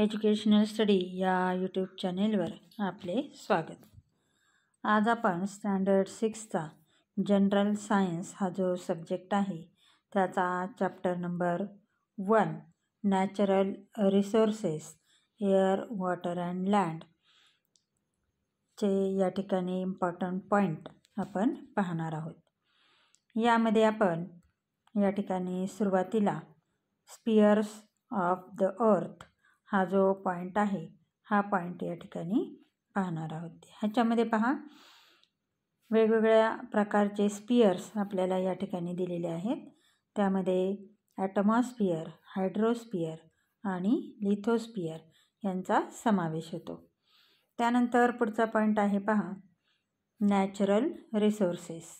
educational study या YouTube चॅनेलवर आपले स्वागत आज आपण स्टँडर्ड सिक्सचा जनरल सायन्स हा जो सब्जेक्ट आहे त्याचा chapter number one natural resources air water and land चे या ठिकाणी इम्पॉर्टंट पॉईंट आपण पाहणार आहोत यामध्ये आपण या ठिकाणी सुरुवातीला स्पियर्स ऑफ द अर्थ हा जो पॉईंट आहे हा पॉईंट या ठिकाणी पाहणार आहोत ह्याच्यामध्ये पहा वेगवेगळ्या प्रकारचे स्पियर्स आपल्याला या ठिकाणी दिलेले आहेत त्यामध्ये ॲटमॉस्फियर हायड्रोस्पियर आणि लिथोस्पियर यांचा समावेश होतो त्यानंतर पुढचा पॉईंट आहे पहा नॅचरल रिसोर्सेस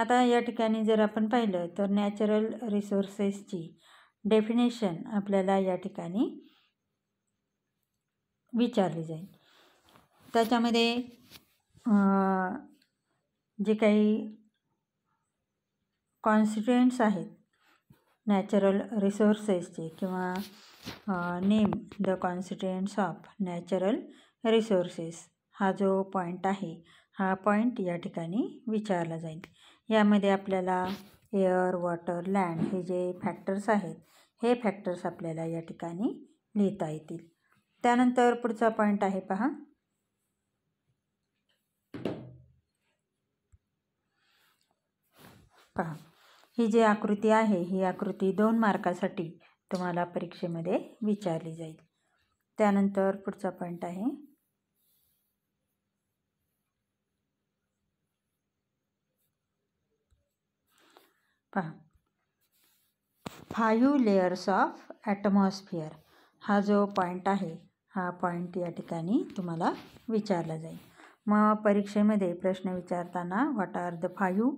आता या ठिकाणी जर आपण पाहिलं तर नॅचरल रिसोर्सेसची डेफिनेशन आपल्याला या ठिकाणी विचारली जाईल त्याच्यामध्ये जे काही कॉन्स्टिट्युएंट्स आहेत नॅचरल रिसोर्सेसचे किंवा name the constituents of natural resources हा जो पॉईंट आहे हा पॉईंट या ठिकाणी विचारला जाईल यामध्ये आपल्याला एअर वॉटर लँड हे जे फॅक्टर्स आहेत हे फॅक्टर्स आपल्याला या ठिकाणी लिहिता येतील त्यानंतर पुढचा पॉईंट आहे पहा पहा ही जी आकृती आहे ही आकृती दोन मार्कासाठी तुम्हाला परीक्षेमध्ये विचारली जाईल त्यानंतर पुढचा पॉईंट आहे पहा फायू लेयर्स ऑफ ॲटमॉस्फिअर हा जो पॉईंट आहे हा पॉईंट या ठिकाणी तुम्हाला विचारला जाईल मग परीक्षेमध्ये प्रश्न विचारताना what are the five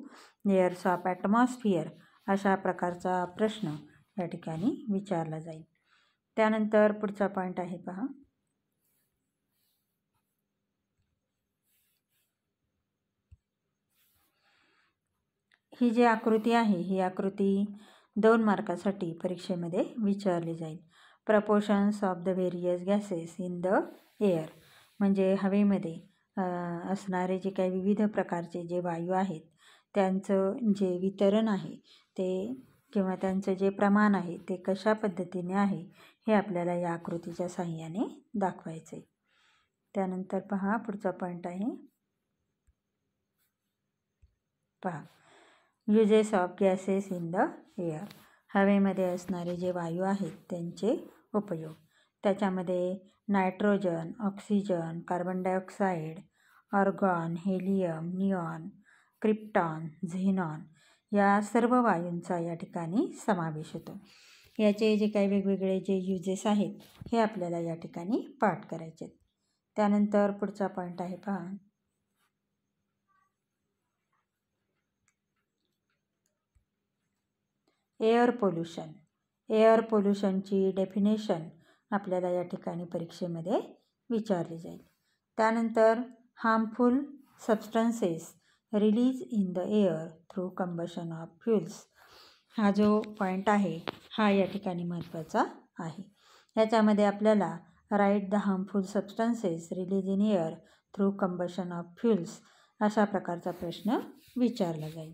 layers of atmosphere अशा प्रकारचा प्रश्न या ठिकाणी विचारला जाईल त्यानंतर पुढचा पॉईंट आहे पहा ही जी आकृती आहे ही आकृती दोन मार्कासाठी परीक्षेमध्ये विचारली जाईल proportions of the various gases in the air म्हणजे हवेमध्ये असणारे जे काही विविध प्रकारचे जे वायू आहेत त्यांचं जे वितरण आहे ते किंवा त्यांचं जे प्रमाण आहे ते कशा पद्धतीने आहे हे आपल्याला या आकृतीच्या साह्याने दाखवायचं आहे त्यानंतर पहा पुढचा पॉईंट आहे पहा uses of gases in the air हवेमध्ये असणारे जे वायू आहेत त्यांचे उपयोग त्याच्यामध्ये nitrogen oxygen carbon dioxide argon helium neon krypton xenon या सर्व वायूंचा या ठिकाणी समावेश होतो याचे जे काही वेगवेगळे जे युजेस आहेत हे आपल्याला या ठिकाणी पाठ करायचे आहेत त्यानंतर पुढचा पॉईंट आहे पहा एअर पोल्युशन एअर पोल्युशनची डेफिनेशन आपल्याला या ठिकाणी परीक्षेमध्ये विचारली जाईल त्यानंतर harmful substances release in the air through combustion of fuels हा जो पॉईंट आहे हा या ठिकाणी महत्त्वाचा आहे याच्यामध्ये आपल्याला write the harmful substances release in air through combustion of fuels अशा प्रकारचा प्रश्न विचारला जाईल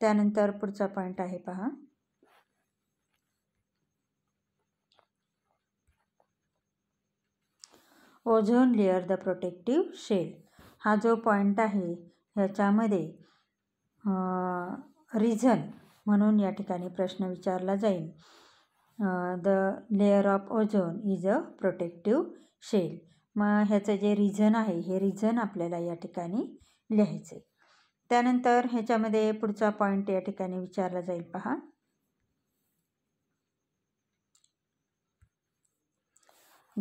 त्यानंतर पुढचा पॉईंट आहे पहा ozone layer the protective shell हा जो पॉईंट आहे ह्याच्यामध्ये रिझन म्हणून या ठिकाणी प्रश्न विचारला जाईल the layer of ozone is a protective shell मग ह्याचं जे रिझन आहे हे रिझन आपल्याला या ठिकाणी लिहायचे त्यानंतर ह्याच्यामध्ये पुढचा पॉईंट या ठिकाणी विचारला जाईल पहा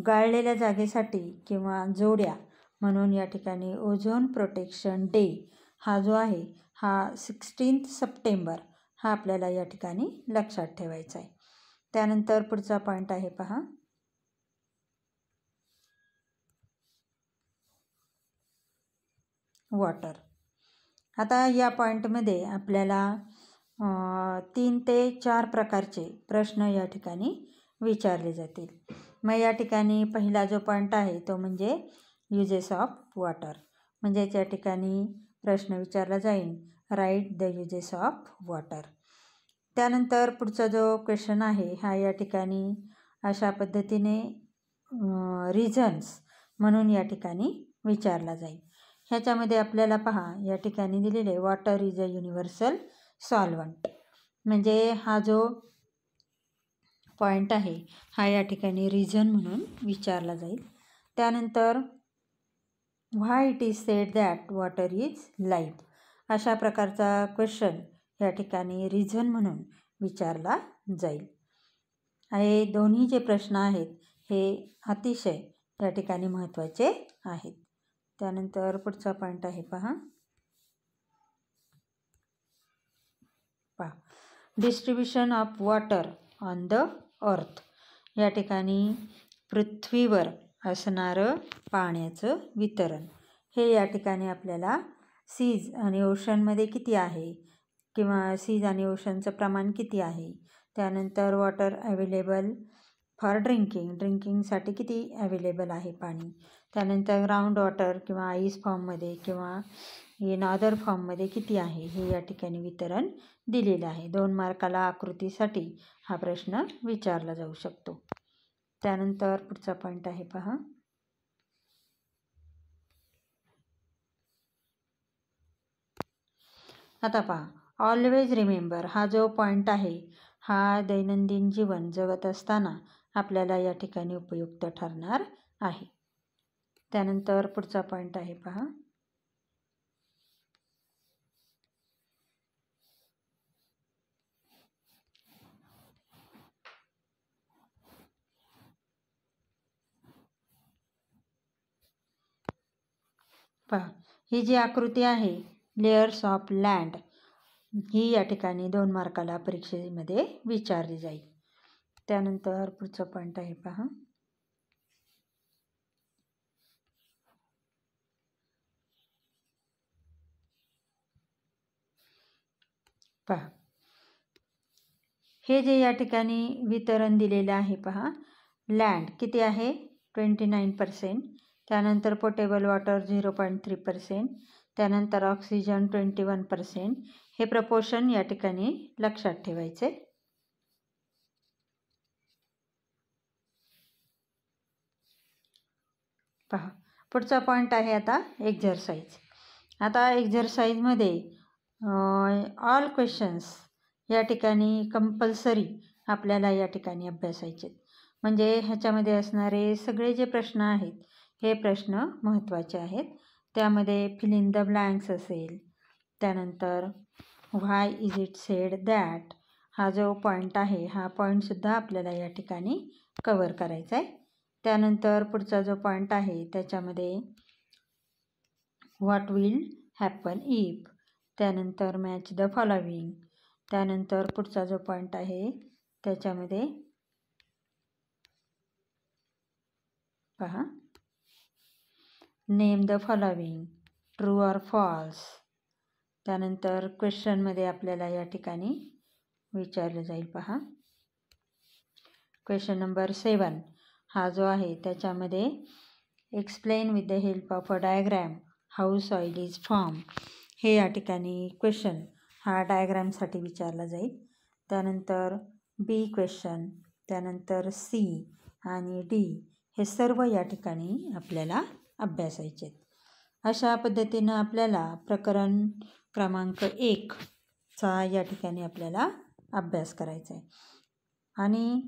गाळलेल्या जागेसाठी किंवा जोड्या म्हणून या ठिकाणी ओझोन प्रोटेक्शन डे हा जो आहे हा सिक्स्टीन्थ सप्टेंबर हा आपल्याला या ठिकाणी लक्षात ठेवायचा आहे त्यानंतर पुढचा पॉईंट आहे पहा वॉटर आता या पॉईंटमध्ये आपल्याला तीन ते चार प्रकारचे प्रश्न या ठिकाणी विचारले जातील मग या ठिकाणी पहिला जो पॉईंट आहे तो म्हणजे युजेस ऑफ वॉटर म्हणजे या ठिकाणी प्रश्न विचारला जाईल write the uses of water त्यानंतर पुढचा जो क्वेश्चन आहे हा या ठिकाणी अशा पद्धतीने रिझन्स म्हणून या ठिकाणी विचारला जाईल ह्याच्यामध्ये आपल्याला पहा या ठिकाणी दिलेले water is a universal solvent म्हणजे हा जो पॉईंट आहे हा या ठिकाणी रिझन म्हणून विचारला जाईल त्यानंतर why it is said that water is light अशा प्रकारचा क्वेश्चन या ठिकाणी रिझन म्हणून विचारला जाईल हे दोन्ही जे प्रश्न आहेत हे अतिशय या ठिकाणी महत्त्वाचे आहेत त्यानंतर पुढचा पॉईंट आहे पहा पहा distribution of water on the earth या ठिकाणी पृथ्वीवर असणारं पाण्याचं वितरण हे या ठिकाणी आपल्याला सीज आणि ओशनमध्ये किती आहे किंवा सीज आणि ओशनचं प्रमाण किती आहे त्यानंतर वॉटर ॲवेलेबल फॉर ड्रिंकिंग ड्रिंकिंगसाठी किती ॲवेलेबल आहे पाणी त्यानंतर ग्राउंड वॉटर किंवा आईस फॉर्ममध्ये किंवा हे अदर फॉर्ममध्ये किती आहे हे या ठिकाणी वितरण दिलेलं आहे दोन मार्काला आकृतीसाठी हा प्रश्न विचारला जाऊ शकतो त्यानंतर पुढचा पॉईंट आहे पहा आता पहा ऑलवेज रिमेंबर हा जो पॉईंट आहे हा दैनंदिन जीवन जगत असताना आपल्याला या ठिकाणी उपयुक्त ठरणार आहे त्यानंतर पुढचा पॉईंट आहे पहा पहा ही जी आकृती आहे लेअर्स ऑफ लँड ही या ठिकाणी दोन मार्काला परीक्षेमध्ये विचारली जाईल त्यानंतर पुढचं पॉईंट आहे पहा पहा हे जे या ठिकाणी वितरण दिलेलं आहे पहा लँड किती आहे ट्वेंटी नाईन पर्सेंट त्यानंतर potable water zero point three percent त्यानंतर ऑक्सिजन ट्वेंटी वन पर्सेंट हे प्रपोर्शन या ठिकाणी लक्षात ठेवायचे पहा पुढचा पॉईंट आहे आता एक्झरसाईज आता एक्झरसाईजमध्ये ऑल क्वेश्चन्स या ठिकाणी कंपल्सरी आपल्याला या ठिकाणी अभ्यासायचे म्हणजे ह्याच्यामध्ये असणारे सगळे जे प्रश्न आहेत हे प्रश्न महत्त्वाचे आहेत त्यामध्ये फिल इन द ब्लँक्स असेल त्यानंतर why is it said that हा जो पॉईंट आहे हा पॉईंटसुद्धा आपल्याला या ठिकाणी कवर करायचा आहे त्यानंतर पुढचा जो पॉईंट आहे त्याच्यामध्ये व्हॉट विल हॅपन इफ त्यानंतर मॅच द फॉलोविंग त्यानंतर पुढचा जो पॉईंट आहे त्याच्यामध्ये पहा name the following true or false त्यानंतर क्वेश्चनमध्ये आपल्याला या ठिकाणी विचारलं जाईल पहा क्वेश्चन नंबर सेवन हा जो आहे त्याच्यामध्ये explain with the help of a diagram how soil is form हे या ठिकाणी क्वेश्चन हा डायग्रॅमसाठी विचारला जाईल त्यानंतर बी क्वेश्चन त्यानंतर सी आणि डी हे सर्व या ठिकाणी आपल्याला अभ्यासायचे अशा पद्धतीनं आपल्याला प्रकरण क्रमांक एकचा या ठिकाणी आपल्याला अभ्यास करायचा आहे आणि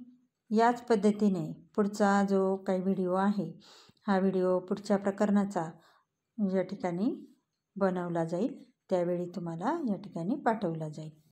याच पद्धतीने पुढचा जो काही व्हिडिओ आहे हा व्हिडिओ पुढच्या प्रकरणाचा या ठिकाणी बनवला जाईल त्यावेळी तुम्हाला या ठिकाणी पाठवला जाईल